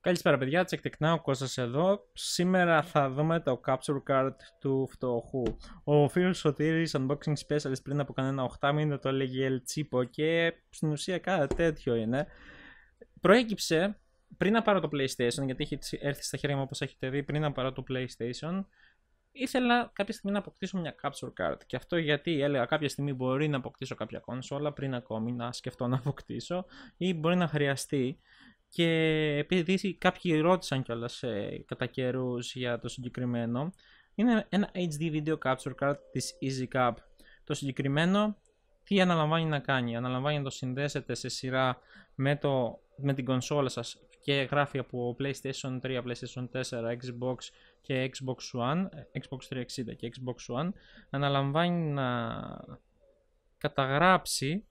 Καλησπέρα παιδιά, τσεκτεκνά ο Κώστας εδώ. Σήμερα θα δούμε το capture card του φτωχού. Ο φίλος Σωτήρης Unboxing Specialist πριν από κανένα 8 μήνα το έλεγε El Chipo και στην ουσία κάτι τέτοιο είναι. Προέκυψε πριν να πάρω το PlayStation, γιατί έχει έρθει στα χέρια μου όπως έχετε δει πριν να πάρω το PlayStation ήθελα κάποια στιγμή να αποκτήσω μια capture card. Και αυτό γιατί έλεγα κάποια στιγμή μπορεί να αποκτήσω κάποια κονσόλα πριν ακόμη να σκεφτώ να αποκτήσω ή μπορεί να χρειαστεί. Και επειδή κάποιοι ρώτησαν κιόλας ε, κατά καιρούς για το συγκεκριμένο, είναι ένα HD Video Capture Card της EasyCap. Το συγκεκριμένο τι αναλαμβάνει να κάνει. Αναλαμβάνει να το συνδέσετε σε σειρά με, το, με την κονσόλα σας και γράφει από PlayStation 3, PlayStation 4, Xbox και Xbox One, Xbox 360 και Xbox One, αναλαμβάνει να καταγράψει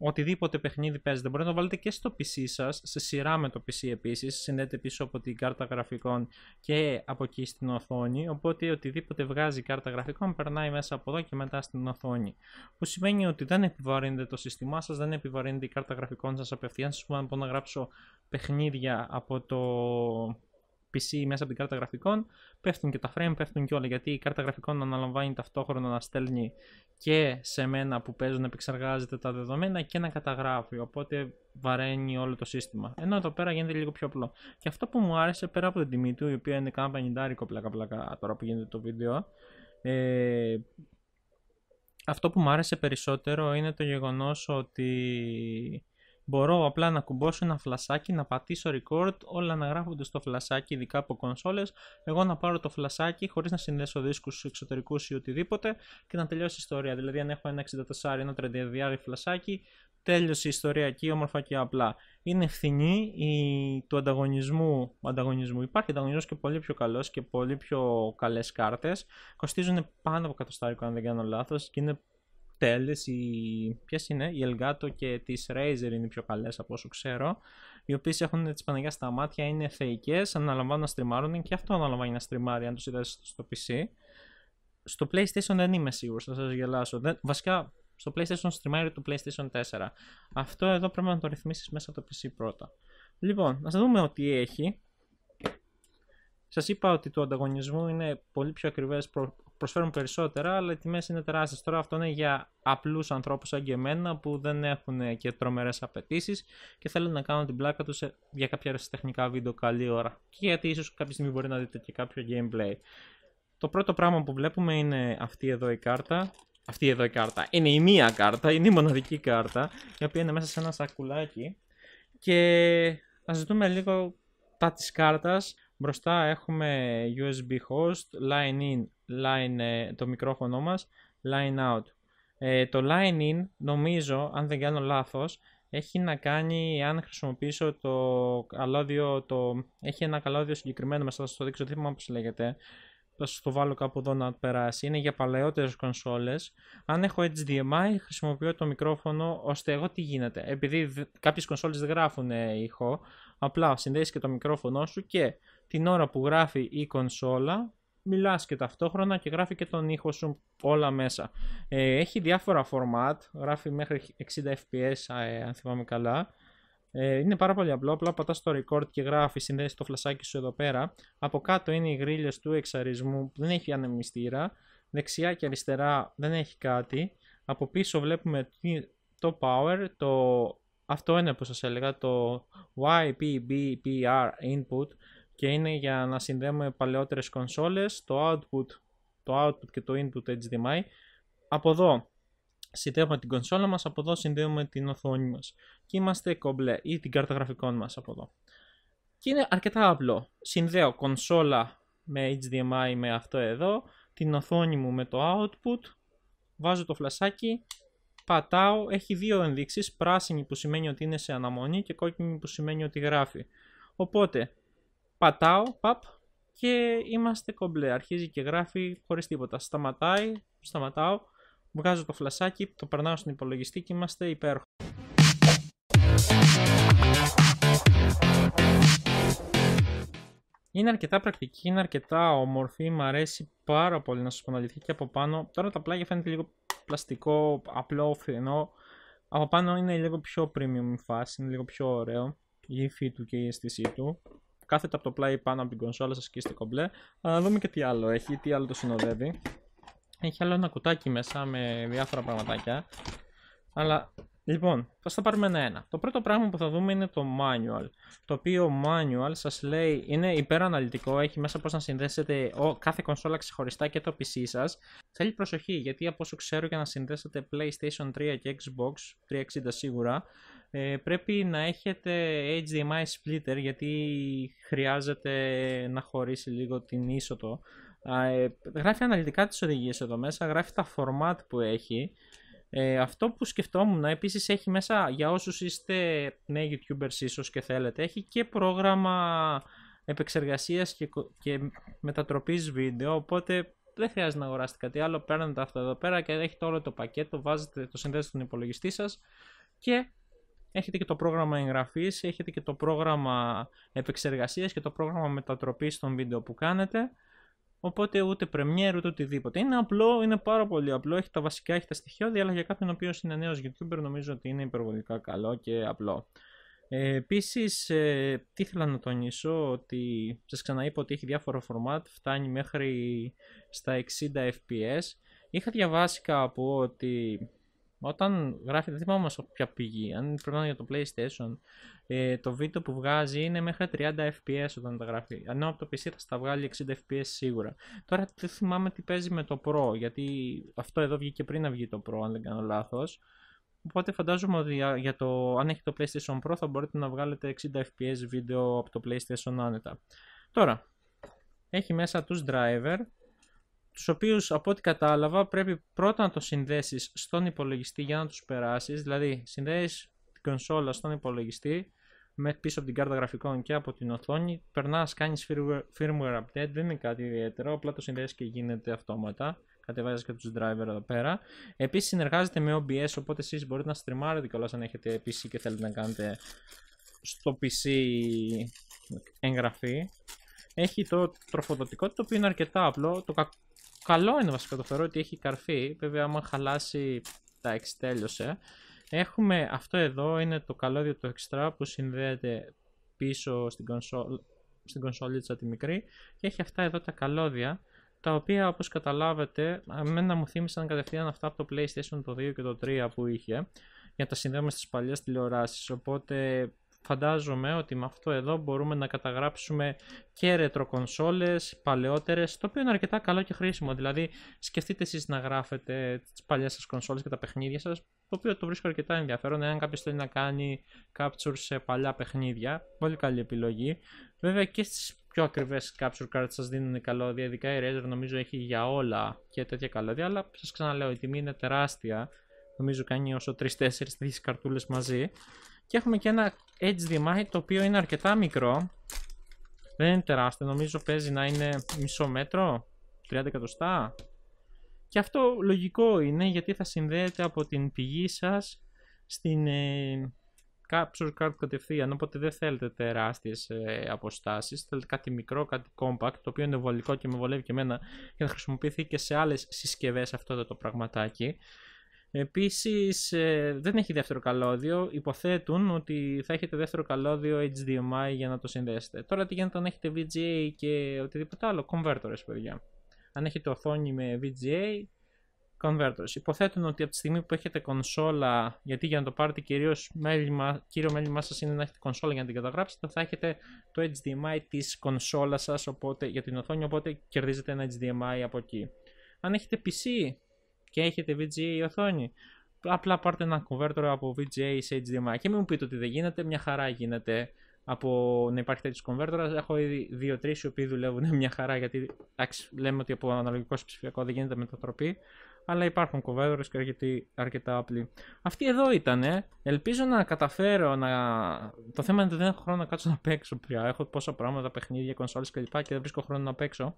οτιδήποτε παιχνίδι παίζετε. Μπορείτε να το βάλετε και στο PC σας, σε σειρά με το PC επίσης, συνδέεται πίσω από την κάρτα γραφικών και από εκεί στην οθόνη, οπότε οτιδήποτε βγάζει κάρτα γραφικών περνάει μέσα από εδώ και μετά στην οθόνη. Που σημαίνει ότι δεν επιβαρύνεται το σύστημά σας, δεν επιβαρύνεται η κάρτα γραφικών σας απευθείαν, σας να γράψω παιχνίδια από το PC μέσα από την κάρτα γραφικών, πέφτουν και τα frame, πέφτουν και όλα γιατί η κάρτα γραφικών αναλαμβάνει ταυτόχρονα να στέλνει και σε μένα που παίζουν επεξεργάζεται τα δεδομένα και να καταγράφει. Οπότε βαραίνει όλο το σύστημα. Ενώ εδώ πέρα γίνεται λίγο πιο απλό. Και αυτό που μου άρεσε πέρα από την τιμή του, η οποία είναι κάνα πλάκα πλάκα τώρα που γίνεται το βίντεο, ε, αυτό που μου άρεσε περισσότερο είναι το γεγονός ότι Μπορώ απλά να κουμπώσω ένα φλασάκι, να πατήσω record, όλα να γράφονται στο φλασάκι, ειδικά από κονσόλες. Εγώ να πάρω το φλασάκι χωρίς να συνδέσω δίσκους εξωτερικούς ή οτιδήποτε και να τελειώσει η ιστορία. Δηλαδή, αν έχω ένα 64, ένα 32 φλασάκι, τέλειωσε η ιστορία εκεί, όμορφα και απλά. Είναι φθηνή η, του ανταγωνισμού, ανταγωνισμού. Υπάρχει ανταγωνισμό και πολύ πιο καλός και πολύ πιο καλές κάρτες. Κοστίζουν πάνω από 100 αν δεν κάνω λάθος και είναι Τέλε οι... ποιες είναι, η Elgato και τις Razer είναι οι πιο καλές από όσο ξέρω. Οι οποίες έχουν τις πανεγιά στα μάτια, είναι θεϊκές, αναλαμβάνουν να στριμάρουν και αυτό αναλαμβάνει να στριμάρει αν το είδες στο PC. Στο PlayStation δεν είμαι σίγουρος, θα σας γελάσω. Βασικά στο PlayStation στριμάρει το PlayStation 4. Αυτό εδώ πρέπει να το ρυθμίσεις μέσα από το PC πρώτα. Λοιπόν, ας δούμε ότι έχει. Σας είπα ότι το ανταγωνισμό είναι πολύ πιο ακριβές προσφέρουν περισσότερα, αλλά οι τιμές είναι τεράστιες. Τώρα αυτό είναι για απλούς ανθρώπους σαν και εμένα που δεν έχουν και τρομερές απαιτήσεις και θέλουν να κάνουν την πλάκα τους για κάποια τεχνικά βίντεο καλή ώρα. Και γιατί ίσως κάποια στιγμή μπορεί να δείτε και κάποιο gameplay. Το πρώτο πράγμα που βλέπουμε είναι αυτή εδώ η κάρτα. Αυτή εδώ η κάρτα. Είναι η μία κάρτα, είναι η μοναδική κάρτα, η οποία είναι μέσα σε ένα σακουλάκι. Και ας δούμε λίγο τα της κάρτας. Μπροστά έχουμε USB host, line in, line, ε, το μικρόφωνο μας, line out. Ε, το line in νομίζω, αν δεν κάνω λάθος, έχει να κάνει αν χρησιμοποιήσω το καλώδιο, το... έχει ένα καλώδιο συγκεκριμένο μέσα, θα σας το δείξω, δεν θυμάμαι πώς λέγεται. Θα σας το βάλω κάπου εδώ να περάσει. Είναι για παλαιότερες κονσόλες. Αν έχω HDMI χρησιμοποιώ το μικρόφωνο, ώστε εγώ τι γίνεται. Επειδή κάποιες κονσόλες δεν γράφουν ήχο, απλά συνδέεις και το μικρόφωνο σου και την ώρα που γράφει η κονσόλα μιλάς και ταυτόχρονα και γράφει και τον ήχο σου όλα μέσα. Ε, έχει διάφορα format, γράφει μέχρι 60 fps ε, αν θυμάμαι καλά. Ε, είναι πάρα πολύ απλό, απλά πατάς το record και γράφεις, συνδέεις το φλασάκι σου εδώ πέρα. Από κάτω είναι οι γρίλες του εξαρισμού που δεν έχει ανεμιστήρα. Δεξιά και αριστερά δεν έχει κάτι. Από πίσω βλέπουμε το power, το... αυτό είναι που σας έλεγα, το YPBPR input και είναι για να συνδέουμε παλαιότερες κονσόλες, το output, το output και το input HDMI. Από εδώ συνδέουμε την κονσόλα μας, από εδώ συνδέουμε την οθόνη μας και είμαστε κομπλέ ή την κάρτα γραφικών μας από εδώ. Και είναι αρκετά απλό. Συνδέω κονσόλα με HDMI με αυτό εδώ, την οθόνη μου με το output, βάζω το φλασάκι, πατάω, έχει δύο ενδείξεις, πράσινη που σημαίνει ότι είναι σε αναμονή και κόκκινη που σημαίνει ότι γράφει. Οπότε, Πατάω, παπ, και είμαστε κομπλέ. Αρχίζει και γράφει χωρίς τίποτα. Σταματάει, σταματάω, βγάζω το φλασάκι, το περνάω στον υπολογιστή και είμαστε υπέροχοι. Είναι αρκετά πρακτική, είναι αρκετά όμορφη, μου αρέσει πάρα πολύ να σου πω και από πάνω. Τώρα τα πλάγια φαίνεται λίγο πλαστικό, απλό, φθηνό. Από πάνω είναι λίγο πιο premium φάση, είναι λίγο πιο ωραίο η υφή του και η αίσθησή του. Κάθετε από το πλάι πάνω από την κονσόλα σας και είστε κομπλέ. Αλλά δούμε και τι άλλο έχει, τι άλλο το συνοδεύει. Έχει άλλο ένα κουτάκι μέσα με διάφορα πραγματάκια. Αλλά Λοιπόν, θα τα πάρουμε ένα-ένα. Το πρώτο πράγμα που θα δούμε είναι το manual. Το οποίο manual σας λέει, είναι υπεραναλυτικό, έχει μέσα πώς να συνδέσετε ο, κάθε κονσόλα ξεχωριστά και το PC σας. Θέλει προσοχή, γιατί από όσο ξέρω για να συνδέσετε PlayStation 3 και Xbox 360 σίγουρα, ε, πρέπει να έχετε HDMI splitter γιατί χρειάζεται να χωρίσει λίγο την είσοδο. Ε, γράφει αναλυτικά τις οδηγίες εδώ μέσα, γράφει τα format που έχει. Ε, αυτό που σκεφτόμουν επίσης έχει μέσα για όσους είστε νέοι youtubers ίσως και θέλετε έχει και πρόγραμμα επεξεργασίας και, και μετατροπής βίντεο οπότε δεν χρειάζεται να αγοράσετε κάτι άλλο, παίρνετε αυτό εδώ πέρα και έχετε όλο το πακέτο, βάζετε το συνδέσετε στον υπολογιστή σας και έχετε και το πρόγραμμα εγγραφής, έχετε και το πρόγραμμα επεξεργασίας και το πρόγραμμα μετατροπής των βίντεο που κάνετε. Οπότε ούτε Premiere ούτε οτιδήποτε. Είναι απλό, είναι πάρα πολύ απλό. Έχει τα βασικά, έχει τα στοιχεία αλλά για κάποιον ο οποίος είναι νέος YouTuber νομίζω ότι είναι υπερβολικά καλό και απλό. Ε, Επίσης, ε, τι ήθελα να τονίσω, ότι σας ξαναείπα ότι έχει διάφορα format, φτάνει μέχρι στα 60 FPS. Είχα διαβάσει κάπου ότι όταν γράφει, δεν θυμάμαι όμως ποια πήγη, αν πρέπει να για το PlayStation, ε, το βίντεο που βγάζει είναι μέχρι 30 FPS όταν τα γράφει. Ενώ από το PC θα στα βγάλει 60 FPS σίγουρα. Τώρα δεν θυμάμαι τι παίζει με το Pro, γιατί αυτό εδώ βγήκε πριν να βγει το Pro, αν δεν κάνω λάθος. Οπότε φαντάζομαι ότι για το, αν έχει το PlayStation Pro θα μπορείτε να βγάλετε 60 FPS βίντεο από το PlayStation άνετα. Τώρα, έχει μέσα τους driver τους οποίους από ό,τι κατάλαβα πρέπει πρώτα να το συνδέσεις στον υπολογιστή για να τους περάσεις, δηλαδή συνδέεις την κονσόλα στον υπολογιστή με πίσω από την κάρτα γραφικών και από την οθόνη, Περνάς κάνεις firmware, update, δεν είναι κάτι ιδιαίτερο, απλά το συνδέεις και γίνεται αυτόματα. Κατεβάζεις και τους driver εδώ πέρα. Επίσης συνεργάζεται με OBS, οπότε εσείς μπορείτε να στριμάρετε κιόλας αν έχετε PC και θέλετε να κάνετε στο PC εγγραφή. Έχει το τροφοδοτικό το οποίο είναι αρκετά απλό. Το, κα... Καλό είναι βασικά το θεωρώ ότι έχει καρφί. Βέβαια, άμα χαλάσει, τα εξτέλειωσε. Έχουμε αυτό εδώ, είναι το καλώδιο το extra που συνδέεται πίσω στην, κονσόλ, στην κονσόλιτσα τη μικρή και έχει αυτά εδώ τα καλώδια τα οποία όπως καταλάβετε, εμένα μου θύμισαν κατευθείαν αυτά από το PlayStation το 2 και το 3 που είχε για να τα συνδέουμε στις παλιές τηλεοράσεις οπότε φαντάζομαι ότι με αυτό εδώ μπορούμε να καταγράψουμε και ρετροκονσόλες παλαιότερες, το οποίο είναι αρκετά καλό και χρήσιμο. Δηλαδή, σκεφτείτε εσείς να γράφετε τις παλιές σας κονσόλες και τα παιχνίδια σας, το οποίο το βρίσκω αρκετά ενδιαφέρον. Εάν κάποιος θέλει να κάνει capture σε παλιά παιχνίδια, πολύ καλή επιλογή. Βέβαια και στις πιο ακριβές capture cards σας δίνουν καλώδια, ειδικά η Razer νομίζω έχει για όλα και τέτοια καλώδια, αλλά σας ξαναλέω η τιμή είναι τεράστια. Νομίζω κάνει όσο 3-4 τέτοιε καρτούλες μαζί. Και έχουμε και ένα HDMI το οποίο είναι αρκετά μικρό δεν είναι τεράστιο, νομίζω παίζει να είναι μισό μέτρο 30 εκατοστά και αυτό λογικό είναι γιατί θα συνδέεται από την πηγή σας στην ε, capture card κατευθείαν οπότε δεν θέλετε τεράστιες ε, αποστάσεις θέλετε κάτι μικρό, κάτι compact το οποίο είναι βολικό και με βολεύει και εμένα και θα χρησιμοποιηθεί και σε άλλες συσκευές αυτό το πραγματάκι Επίσης ε, δεν έχει δεύτερο καλώδιο, υποθέτουν ότι θα έχετε δεύτερο καλώδιο HDMI για να το συνδέσετε. Τώρα τι γίνεται αν έχετε VGA και οτιδήποτε άλλο, converters παιδιά. Αν έχετε οθόνη με VGA, converters. Υποθέτουν ότι από τη στιγμή που έχετε κονσόλα, γιατί για να το πάρετε κυρίως μέλημα, κύριο μέλημά σας είναι να έχετε κονσόλα για να την καταγράψετε, θα έχετε το HDMI της κονσόλας σας για την οθόνη, οπότε κερδίζετε ένα HDMI από εκεί. Αν έχετε PC, και έχετε VGA η οθόνη. Απλά πάρτε ένα converter από VGA σε HDMI και μην μου πείτε ότι δεν γίνεται, μια χαρά γίνεται από να υπάρχει τέτοιος converter. Έχω ήδη δύο-τρει οι οποίοι δουλεύουν μια χαρά γιατί εντάξει, λέμε ότι από αναλογικός σε ψηφιακό δεν γίνεται μετατροπή. Αλλά υπάρχουν converters και αρκετοί, αρκετά απλοί. Αυτή εδώ ήταν. Ελπίζω να καταφέρω να. Το θέμα είναι ότι δεν έχω χρόνο να κάτσω να παίξω πια. Έχω πόσα πράγματα, παιχνίδια, κονσόλες κλπ. Και, και δεν βρίσκω χρόνο να παίξω.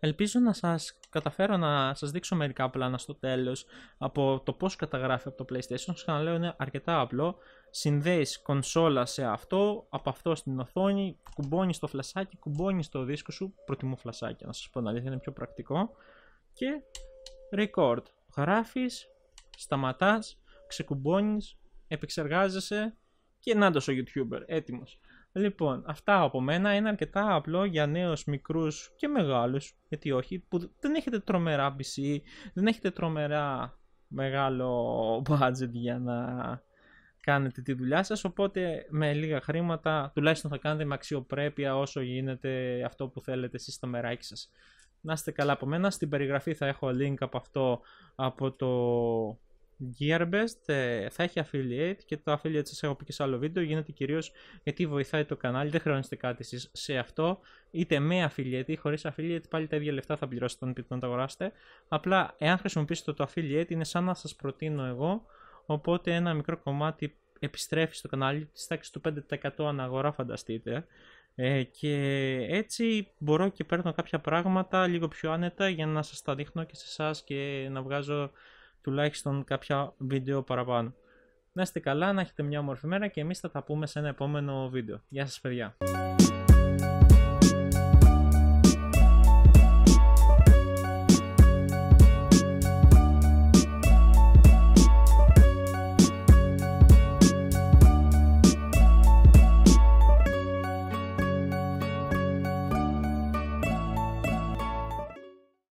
Ελπίζω να σας καταφέρω να σας δείξω μερικά πλάνα στο τέλος από το πώς καταγράφει από το PlayStation. Σας ξαναλέω είναι αρκετά απλό. Συνδέεις κονσόλα σε αυτό, από αυτό στην οθόνη, κουμπώνεις το φλασάκι, κουμπώνεις το δίσκο σου, προτιμώ φλασάκι να σας πω να δείτε, είναι πιο πρακτικό. Και record. Γράφεις, σταματάς, ξεκουμπώνεις, επεξεργάζεσαι και να ο YouTuber, έτοιμος. Λοιπόν, αυτά από μένα είναι αρκετά απλό για νέους, μικρούς και μεγάλους, γιατί όχι, που δεν έχετε τρομερά PC, δεν έχετε τρομερά μεγάλο budget για να κάνετε τη δουλειά σας, οπότε με λίγα χρήματα τουλάχιστον θα κάνετε με αξιοπρέπεια όσο γίνεται αυτό που θέλετε εσείς στο μεράκι σας. Να είστε καλά από μένα, στην περιγραφή θα έχω link από αυτό από το Gearbest ε, θα έχει affiliate και το affiliate σας έχω πει και σε άλλο βίντεο γίνεται κυρίως γιατί βοηθάει το κανάλι, δεν χρειάζεστε κάτι εσείς σε αυτό είτε με affiliate ή χωρίς affiliate πάλι τα ίδια λεφτά θα πληρώσετε όταν τα αγοράσετε απλά εάν χρησιμοποιήσετε το affiliate είναι σαν να σας προτείνω εγώ οπότε ένα μικρό κομμάτι επιστρέφει στο κανάλι της τάξης του 5% αναγορά φανταστείτε ε, και έτσι μπορώ και παίρνω κάποια πράγματα λίγο πιο άνετα για να σας τα δείχνω και σε εσάς και να βγάζω τουλάχιστον κάποια βίντεο παραπάνω. Να είστε καλά, να έχετε μια όμορφη μέρα και εμείς θα τα πούμε σε ένα επόμενο βίντεο. Γεια σας παιδιά!